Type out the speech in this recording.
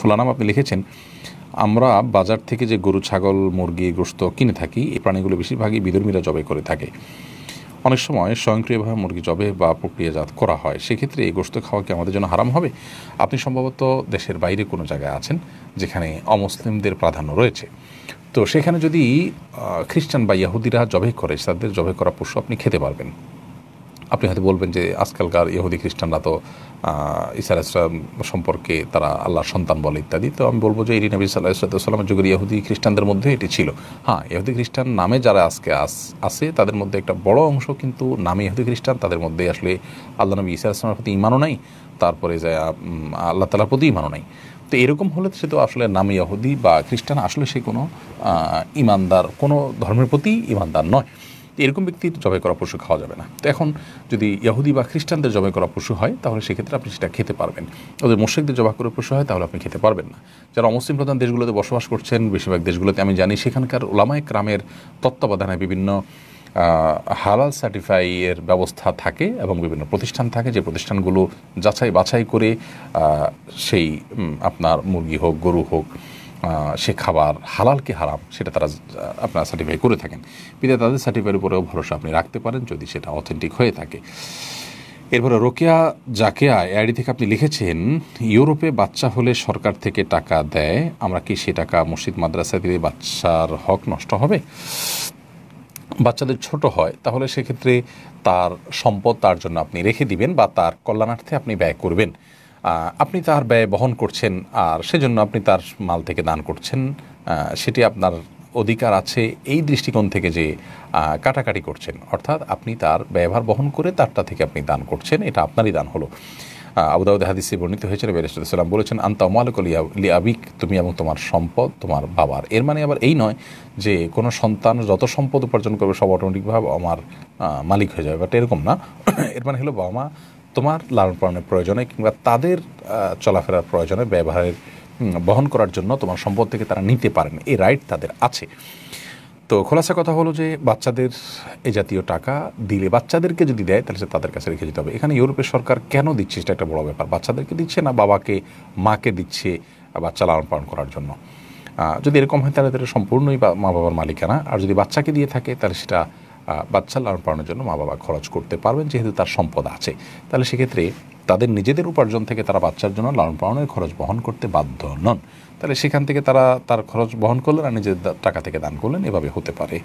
ফুলানাম আপনি লিখেছেন আমরা বাজার থেকে যে গরু ছাগল মুরগি গোস্ত কিনে থাকি এই প্রাণীগুলো বেশিরভাগই বিধর্মীরা জবে করে থাকে অনেক সময় স্বয়ংক্রিয়ভাবে মুরগি জবে বা প্রক্রিয়াজাত করা হয় সেক্ষেত্রে এই গোস্ত খাওয়া কি আমাদের জন্য হারাম হবে আপনি সম্ভবত দেশের বাইরে কোনো জায়গায় আছেন যেখানে অমুসলিমদের প্রাধান্য রয়েছে তো সেখানে যদি খ্রিস্টান বা ইয়াহুদিরা জবে করে তাদের জবে করা পশু আপনি খেতে পারবেন আপনি হয়তো বলবেন যে আজকালকার ইহুদি খ্রিস্টানরা তো ইসা ইসলাম সম্পর্কে তারা আল্লাহর সন্তান বলে ইত্যাদি তো আমি বলবো যে ইরি নবী সাল্লাহ ইসলাতামের যুগের ইহুদি খ্রিস্টানদের মধ্যে এটি ছিল হ্যাঁ ইহুদি খ্রিস্টান নামে যারা আজকে আস আছে তাদের মধ্যে একটা বড় অংশ কিন্তু নামে ইহুদি খ্রিস্টান তাদের মধ্যে আসলে আল্লাহ নবী ইসা ইসলামের প্রতি ইমানও নাই তারপরে যায় আল্লাহ তালার প্রতি ইমানও নাই তো এরকম হলে সে তো আসলে নাম ইয়াহুদি বা খ্রিস্টান আসলে সে কোনো ইমানদার কোনো ধর্মের প্রতি ইমানদার নয় এরকম ব্যক্তির জবাই করা পশু খাওয়া যাবে না তো এখন যদি ইয়াহুদি বা খ্রিস্টানদের জবাই করা পশু হয় তাহলে সেক্ষেত্রে আপনি সেটা খেতে পারবেন ওদের মোশেকদের জবাই করা পশু হয় তাহলে আপনি খেতে পারবেন না যারা অমুসলিম প্রধান দেশগুলোতে বসবাস করছেন বেশিরভাগ দেশগুলোতে আমি জানি সেখানকার ওলামায় ক্রামের তত্ত্বাবধানে বিভিন্ন হালাল সার্টিফাইয়ের ব্যবস্থা থাকে এবং বিভিন্ন প্রতিষ্ঠান থাকে যে প্রতিষ্ঠানগুলো যাচাই বাছাই করে সেই আপনার মুরগি হোক গরু হোক সে খাবার হালাল কি হারাম সেটা তারা আপনারা সার্টিফাই করে থাকেন বিদায় তাদের সার্টিফাইয়ের উপরেও ভরসা আপনি রাখতে পারেন যদি সেটা অথেন্টিক হয়ে থাকে এরপরে রোকেয়া জাকেয়া এআইডি থেকে আপনি লিখেছেন ইউরোপে বাচ্চা হলে সরকার থেকে টাকা দেয় আমরা কি সে টাকা মসজিদ মাদ্রাসা দিলে বাচ্চার হক নষ্ট হবে বাচ্চাদের ছোট হয় তাহলে সেক্ষেত্রে তার সম্পদ তার জন্য আপনি রেখে দিবেন বা তার কল্যাণার্থে আপনি ব্যয় করবেন আপনি তার ব্যয় বহন করছেন আর সেজন্য আপনি তার মাল থেকে দান করছেন সেটি আপনার অধিকার আছে এই দৃষ্টিকোণ থেকে যে কাটাকাটি করছেন অর্থাৎ আপনি তার ব্যবহার বহন করে তারটা থেকে আপনি দান করছেন এটা আপনারই দান হলো আবুদাউদ হাদিসে বর্ণিত হয়েছিল রবি বলেছেন আন্তা মালিক লি আবিক তুমি এবং তোমার সম্পদ তোমার বাবার এর মানে আবার এই নয় যে কোনো সন্তান যত সম্পদ উপার্জন করবে সব অটোমেটিকভাবে আমার মালিক হয়ে যাবে বাট এরকম না এর মানে হলো বাবা মা তোমার লালন পালনের প্রয়োজনে কিংবা তাদের চলাফেরার প্রয়োজনে ব্যবহারের বহন করার জন্য তোমার সম্পদ থেকে তারা নিতে পারেন এই রাইট তাদের আছে তো খোলাসা কথা হলো যে বাচ্চাদের এ জাতীয় টাকা দিলে বাচ্চাদেরকে যদি দেয় তাহলে সে তাদের কাছে রেখে দিতে হবে এখানে ইউরোপের সরকার কেন দিচ্ছে সেটা একটা বড় ব্যাপার বাচ্চাদেরকে দিচ্ছে না বাবাকে মাকে দিচ্ছে বাচ্চা লালন পালন করার জন্য যদি এরকম হয় তাহলে তাদের সম্পূর্ণই মা বাবার মালিকানা আর যদি বাচ্চাকে দিয়ে থাকে তাহলে সেটা বাচ্চা লালন পালনের জন্য মা বাবা খরচ করতে পারবেন যেহেতু তার সম্পদ আছে তাহলে সেক্ষেত্রে তাদের নিজেদের উপার্জন থেকে তারা বাচ্চার জন্য লালন পালনের খরচ বহন করতে বাধ্য নন তাহলে সেখান থেকে তারা তার খরচ বহন করলেন আর নিজেদের টাকা থেকে দান করলেন এভাবে হতে পারে